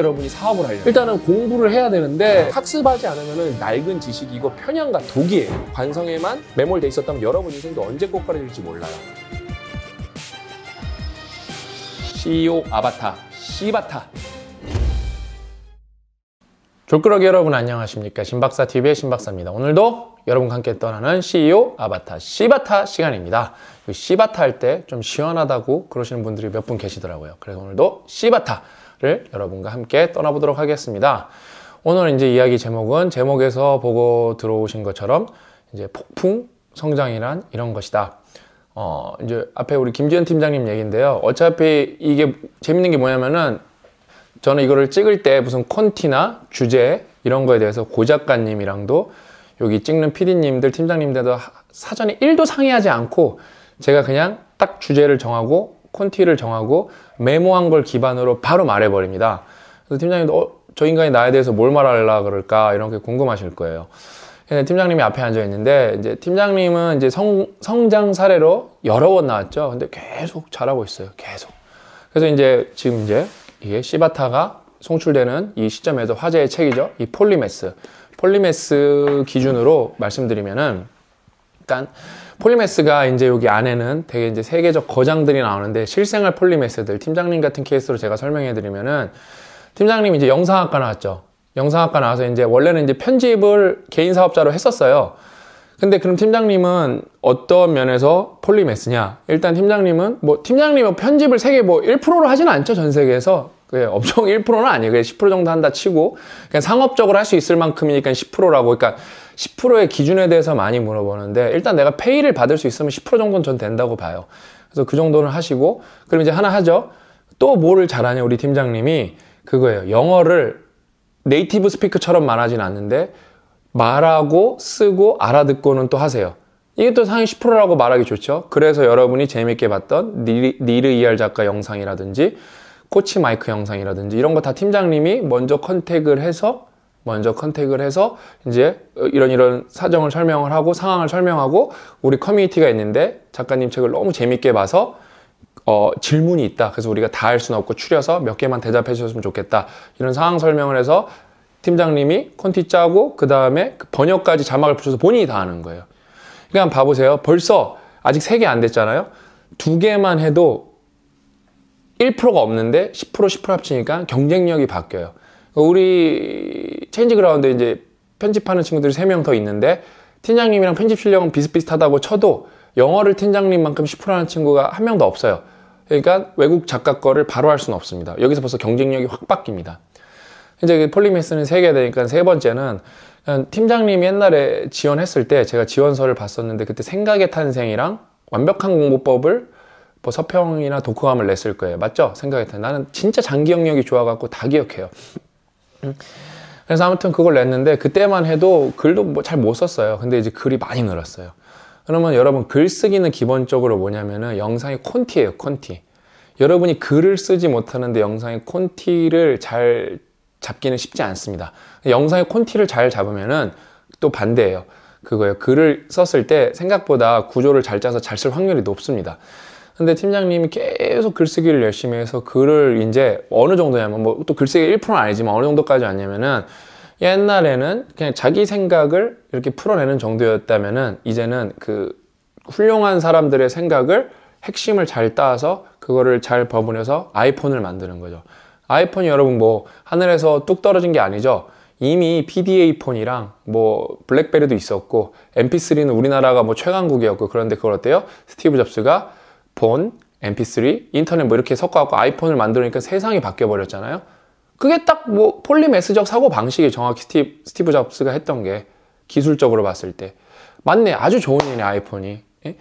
여러분이 사업을 하려면 일단은 공부를 해야 되는데 학습하지 않으면 낡은 지식이고 편향과 독이에요. 관성에만 매몰돼 있었다면 여러분 인생도 언제 꼬꾸라질지 몰라요. CEO 아바타, 시바타. 졸끄러기 여러분 안녕하십니까 신박사TV의 신박사입니다 오늘도 여러분과 함께 떠나는 CEO 아바타 시바타 시간입니다 시바타 할 때 좀 시원하다고 그러시는 분들이 몇 분 계시더라고요 그래서 오늘도 시바타 를 여러분과 함께 떠나보도록 하겠습니다. 오늘 이제 이야기 제목은 제목에서 보고 들어오신 것처럼 이제 폭풍 성장이란 이런 것이다. 어, 이제 앞에 우리 김지현 팀장님 얘기인데요. 어차피 이게 재밌는 게 뭐냐면은 저는 이거를 찍을 때 무슨 콘티나 주제 이런 거에 대해서 고 작가님이랑도 여기 찍는 피디님들 팀장님들도 사전에 1도 상의하지 않고 제가 그냥 딱 주제를 정하고 콘티를 정하고 메모한 걸 기반으로 바로 말해버립니다. 그래서 팀장님도 어, 저 인간이 나에 대해서 뭘 말하려 그럴까 이런 게 궁금하실 거예요. 예, 팀장님이 앞에 앉아 있는데 이제 팀장님은 이제 성, 성장 사례로 여러 번 나왔죠. 근데 계속 잘하고 있어요. 계속. 그래서 이제 지금 이제 이게 시바타가 송출되는 이 시점에서 화제의 책이죠. 이 폴리메스. 폴리메스 기준으로 말씀드리면은 일단 폴리메스가 이제 여기 안에는 되게 이제 세계적 거장들이 나오는데 실생활 폴리메스들 팀장님 같은 케이스로 제가 설명해 드리면은 팀장님 이제 영상학과 나왔죠. 영상학과 나와서 이제 원래는 이제 편집을 개인 사업자로 했었어요. 근데 그럼 팀장님은 어떤 면에서 폴리메스냐? 일단 팀장님은 뭐 팀장님은 편집을 세계 뭐 1%로 하진 않죠. 전 세계에서. 그게 엄청 1%는 아니에요. 그냥 10% 정도 한다 치고 그냥 상업적으로 할 수 있을 만큼이니까 10%라고 그러니까 10%의 기준에 대해서 많이 물어보는데 일단 내가 페이를 받을 수 있으면 10% 정도는 전 된다고 봐요. 그래서 그 정도는 하시고 그럼 이제 하나 하죠. 또 뭐를 잘하냐 우리 팀장님이 그거예요. 영어를 네이티브 스피커처럼 말하진 않는데 말하고 쓰고 알아듣고는 또 하세요. 이게 또 상위 10%라고 말하기 좋죠. 그래서 여러분이 재밌게 봤던 니르, 이알 작가 영상이라든지 코치 마이크 영상이라든지 이런 거 다 팀장님이 먼저 컨택을 해서 먼저 컨택을 해서 이제 이런 이런 사정을 설명을 하고 상황을 설명하고 우리 커뮤니티가 있는데 작가님 책을 너무 재밌게 봐서 어, 질문이 있다. 그래서 우리가 다 할 수는 없고 추려서 몇 개만 대답해 주셨으면 좋겠다. 이런 상황 설명을 해서 팀장님이 콘티 짜고 그 다음에 그 번역까지 자막을 붙여서 본인이 다 하는 거예요. 그러니까 봐보세요. 벌써 아직 세 개 안 됐잖아요. 두 개만 해도 1%가 없는데 10% 10% 합치니까 경쟁력이 바뀌어요. 우리 체인지 그라운드 이제 편집하는 친구들이 3명 더 있는데 팀장님이랑 편집 실력은 비슷비슷하다고 쳐도 영어를 팀장님만큼 10% 하는 친구가 한 명도 없어요. 그러니까 외국 작가 거를 바로 할 수는 없습니다. 여기서 벌써 경쟁력이 확 바뀝니다. 이제 그 폴리메스는 세 개 되니까 세 번째는 팀장님이 옛날에 지원했을 때 제가 지원서를 봤었는데 그때 생각의 탄생이랑 완벽한 공부법을 뭐 서평이나 독후감을 냈을 거예요. 맞죠? 생각의 탄생. 나는 진짜 장기 영역이 좋아갖고 다 기억해요. 그래서 아무튼 그걸 냈는데 그때만 해도 글도 뭐잘못 썼어요. 근데 이제 글이 많이 늘었어요. 그러면 여러분 글쓰기는 기본적으로 뭐냐면은 영상의 콘티예요, 콘티. 여러분이 글을 쓰지 못하는데 영상의 콘티를 잘 잡기는 쉽지 않습니다. 영상의 콘티를 잘 잡으면은 또 반대예요. 그거예요. 글을 썼을 때 생각보다 구조를 잘 짜서 잘 쓸 확률이 높습니다. 근데 팀장님이 계속 글쓰기를 열심히 해서 글을 이제 어느 정도냐면 뭐 또 글쓰기 1%는 아니지만 어느 정도까지 왔냐면은 옛날에는 그냥 자기 생각을 이렇게 풀어내는 정도였다면은 이제는 그 훌륭한 사람들의 생각을 핵심을 잘 따서 그거를 잘 버무려서 아이폰을 만드는 거죠. 아이폰이 여러분 뭐 하늘에서 뚝 떨어진 게 아니죠. 이미 PDA 폰이랑 뭐 블랙베리도 있었고 MP3는 우리나라가 뭐 최강국이었고 그런데 그걸 어때요? 스티브 잡스가 폰, mp3, 인터넷 뭐 이렇게 섞어갖고 아이폰을 만들으니까 세상이 바뀌어버렸잖아요. 그게 딱 뭐 폴리메스적 사고 방식이 정확히 스티브, 스티브 잡스가 했던 게 기술적으로 봤을 때 맞네 아주 좋은 일이 아이폰이 예?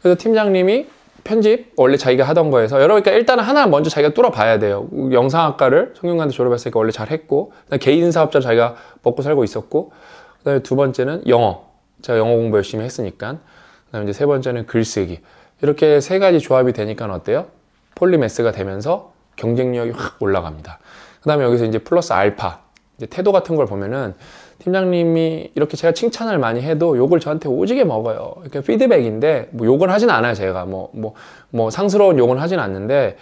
그래서 팀장님이 편집 원래 자기가 하던 거에서 여러분 니까 일단은 하나 먼저 자기가 뚫어봐야 돼요 영상학과를 성균관대 졸업했으니까 원래 잘했고 개인 사업자 자기가 먹고 살고 있었고 그다음에 두 번째는 영어 제가 영어 공부 열심히 했으니까 그다음에 이제 세 번째는 글쓰기 이렇게 세 가지 조합이 되니까 어때요? 폴리메스가 되면서 경쟁력이 확 올라갑니다. 그 다음에 여기서 이제 플러스 알파, 이제 태도 같은 걸 보면은 팀장님이 이렇게 제가 칭찬을 많이 해도 욕을 저한테 오지게 먹어요. 이렇게 피드백인데 뭐 욕을 하진 않아요. 제가 뭐뭐뭐 뭐, 뭐 상스러운 욕은 하진 않는데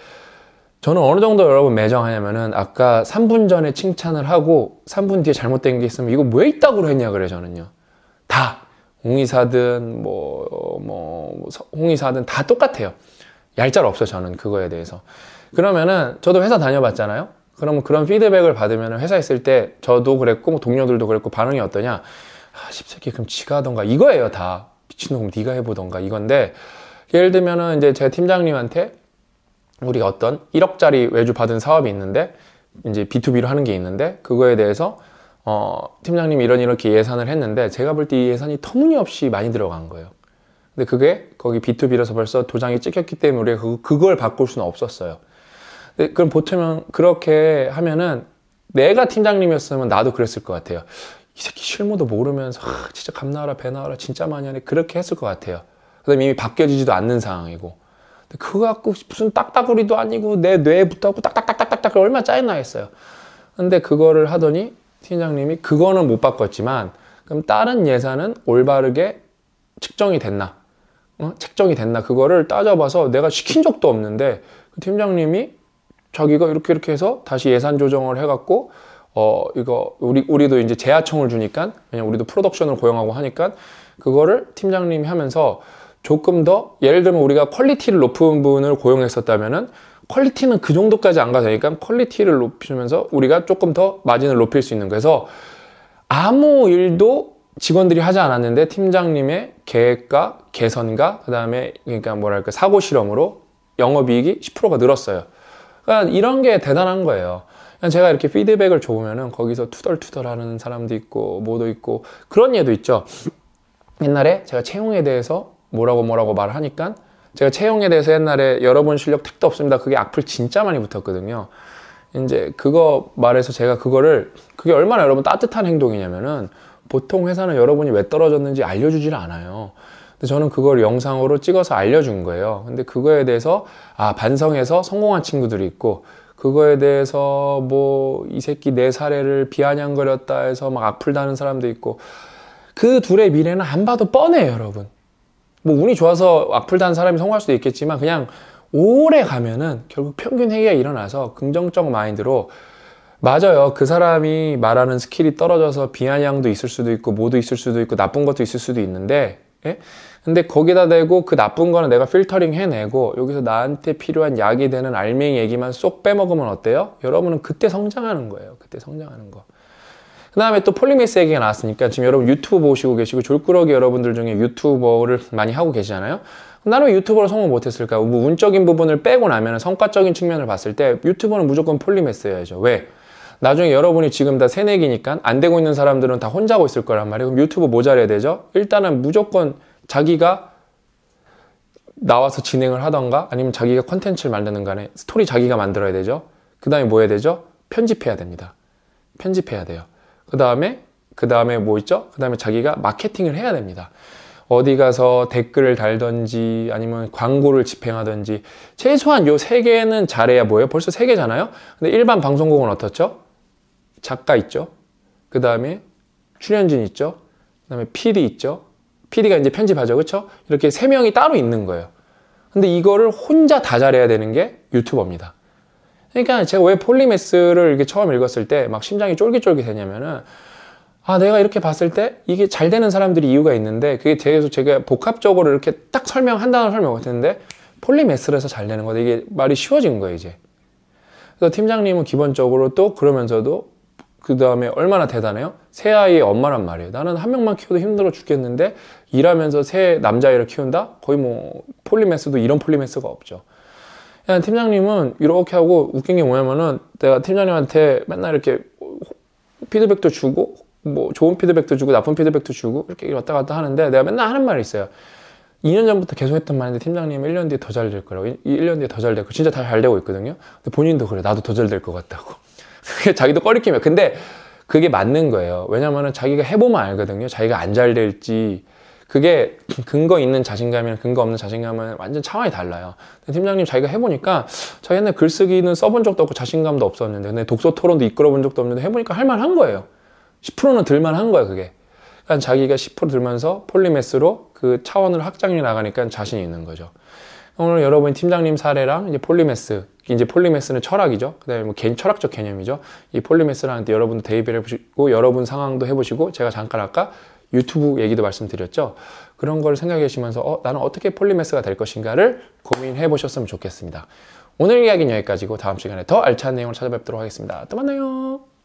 저는 어느 정도 여러분 매정하냐면은 아까 3분 전에 칭찬을 하고 3분 뒤에 잘못된 게 있으면 이거 왜 있다고 했냐 그래 저는요. 다 홍의사든 뭐, 뭐, 뭐 홍의사든 다 똑같아요. 얄짤 없어 저는 그거에 대해서. 그러면은 저도 회사 다녀봤잖아요. 그러면 그런 피드백을 받으면 회사 있을 때 저도 그랬고 뭐 동료들도 그랬고 반응이 어떠냐? 아, 십새끼 그럼 지가 하던가 이거예요 다 미친놈 네가 해보던가 이건데 예를 들면은 이제 제 팀장님한테 우리가 어떤 1억짜리 외주 받은 사업이 있는데 이제 B2B로 하는 게 있는데 그거에 대해서 어, 팀장님 이런 이렇게 예산을 했는데 제가 볼 때 이 예산이 터무니없이 많이 들어간 거예요. 근데 그게 거기 B2B라서 벌써 도장이 찍혔기 때문에 우리가 그, 걸 바꿀 수는 없었어요. 근데 그럼 보통 그렇게 하면은 내가 팀장님이었으면 나도 그랬을 것 같아요. 이 새끼 실무도 모르면서 아, 진짜 감나라 배나라 진짜 많이 하네 그렇게 했을 것 같아요. 그다음에 이미 바뀌어지지도 않는 상황이고 그거 갖고 무슨 딱따구리도 아니고 내 뇌에 붙어갖고 딱딱딱딱딱딱 얼마짜증나했어요 근데 그거를 하더니 팀장님이 그거는 못 바꿨지만 그럼 다른 예산은 올바르게 측정이 됐나? 어? 책정이 됐나? 그거를 따져봐서 내가 시킨 적도 없는데 그 팀장님이 자기가 이렇게 이렇게 해서 다시 예산 조정을 해갖고 어 이거 우리 우리도 이제 재하청을 주니까 그냥 우리도 프로덕션을 고용하고 하니까 그거를 팀장님이 하면서 조금 더 예를 들면 우리가 퀄리티를 높은 분을 고용했었다면은 퀄리티는 그 정도까지 안 가도 되니까 그러니까 퀄리티를 높이면서 우리가 조금 더 마진을 높일 수 있는 거래서 아무 일도 직원들이 하지 않았는데 팀장님의 계획과 개선과 그다음에 그러니까 뭐랄까 사고 실험으로 영업이익이 10%가 늘었어요. 그러니까 이런 게 대단한 거예요. 그러니까 제가 이렇게 피드백을 줘보면은 거기서 투덜투덜 하는 사람도 있고 뭐도 있고 그런 예도 있죠. 옛날에 제가 채용에 대해서 뭐라고 뭐라고 말하니까 제가 채용에 대해서 옛날에 여러분 실력 택도 없습니다. 그게 악플 진짜 많이 붙었거든요. 이제 그거 말해서 제가 그거를 그게 얼마나 여러분 따뜻한 행동이냐면은 보통 회사는 여러분이 왜 떨어졌는지 알려주질 않아요. 근데 저는 그걸 영상으로 찍어서 알려준 거예요. 근데 그거에 대해서 아 반성해서 성공한 친구들이 있고 그거에 대해서 뭐 이 새끼 내 사례를 비아냥거렸다 해서 막 악플 다는 사람도 있고 그 둘의 미래는 안 봐도 뻔해요, 여러분. 뭐 운이 좋아서 악플 단 사람이 성공할 수도 있겠지만 그냥 오래 가면은 결국 평균 회의가 일어나서 긍정적 마인드로 맞아요. 그 사람이 말하는 스킬이 떨어져서 비아냥도 있을 수도 있고 모두 있을 수도 있고 나쁜 것도 있을 수도 있는데 예? 근데 거기다 대고 그 나쁜 거는 내가 필터링 해내고 여기서 나한테 필요한 약이 되는 알맹이 얘기만 쏙 빼먹으면 어때요? 여러분은 그때 성장하는 거예요. 그때 성장하는 거. 그 다음에 또 폴리메이스 얘기가 나왔으니까 지금 여러분 유튜브 보시고 계시고 졸꾸러기 여러분들 중에 유튜버를 많이 하고 계시잖아요. 나는 유튜버로 성공 못했을까? 뭐 운적인 부분을 빼고 나면 성과적인 측면을 봤을 때 유튜버는 무조건 폴리메스여야죠. 왜? 나중에 여러분이 지금 다 새내기니까 안 되고 있는 사람들은 다 혼자 하고 있을 거란 말이에요. 그럼 유튜브 모자라야 되죠? 일단은 무조건 자기가 나와서 진행을 하던가 아니면 자기가 컨텐츠를 만드는 간에 스토리 자기가 만들어야 되죠. 그 다음에 뭐 해야 되죠? 편집해야 됩니다. 편집해야 돼요. 그 다음에 그 다음에 뭐 있죠? 그 다음에 자기가 마케팅을 해야 됩니다. 어디 가서 댓글을 달던지 아니면 광고를 집행하던지 최소한 요 세 개는 잘해야 뭐예요? 벌써 세 개잖아요. 근데 일반 방송국은 어떻죠? 작가 있죠. 그 다음에 출연진 있죠. 그 다음에 PD 있죠. PD가 이제 편집하죠. 그렇죠? 이렇게 세 명이 따로 있는 거예요. 근데 이거를 혼자 다 잘해야 되는 게 유튜버입니다. 그러니까 제가 왜 폴리메스를 이렇게 처음 읽었을 때 막 심장이 쫄깃쫄깃했냐면은 아 내가 이렇게 봤을 때 이게 잘 되는 사람들이 이유가 있는데 그게 대해서 제가 복합적으로 이렇게 딱 설명한다는 설명 못했는데 폴리메스를 해서 잘 되는 거다 이게 말이 쉬워진 거예요 이제 그래서 팀장님은 기본적으로 또 그러면서도 그 다음에 얼마나 대단해요? 새 아이의 엄마란 말이에요. 나는 한 명만 키워도 힘들어 죽겠는데 일하면서 새 남자아이를 키운다? 거의 뭐 폴리메스도 이런 폴리메스가 없죠. 그냥 네, 팀장님은 이렇게 하고 웃긴 게 뭐냐면은 내가 팀장님한테 맨날 이렇게 피드백도 주고 뭐 좋은 피드백도 주고 나쁜 피드백도 주고 이렇게 왔다 갔다 하는데 내가 맨날 하는 말이 있어요. 2년 전부터 계속 했던 말인데 팀장님 1년 뒤에 더 잘 될 거라고 1년 뒤에 더 잘 될거 진짜 다 잘 되고 있거든요. 근데 본인도 그래 나도 더 잘 될 것 같다고. 그게 자기도 꺼리키이 근데 그게 맞는 거예요. 왜냐면은 자기가 해보면 알거든요. 자기가 안 잘 될지 그게 근거 있는 자신감이랑 근거 없는 자신감은 완전 차원이 달라요. 팀장님 자기가 해보니까 자기 옛날 글쓰기는 써본 적도 없고 자신감도 없었는데 근데 독서 토론도 이끌어본 적도 없는데 해보니까 할만한 거예요. 10%는 들만한 거예요 그게. 그러니까 자기가 10% 들면서 폴리메스로 그 차원을 확장해 나가니까 자신이 있는 거죠. 오늘 여러분 팀장님 사례랑 이제 폴리메스 이제 폴리메스는 철학이죠. 그다음에 뭐 개인 철학적 개념이죠. 이폴리메스라는데 여러분도 대입을 해보시고 여러분 상황도 해보시고 제가 잠깐 아까 유튜브 얘기도 말씀드렸죠. 그런 걸 생각해 주시면서 어, 나는 어떻게 폴리메스가 될 것인가를 고민해 보셨으면 좋겠습니다. 오늘 이야기는 여기까지고 다음 시간에 더 알찬 내용을 찾아뵙도록 하겠습니다. 또 만나요.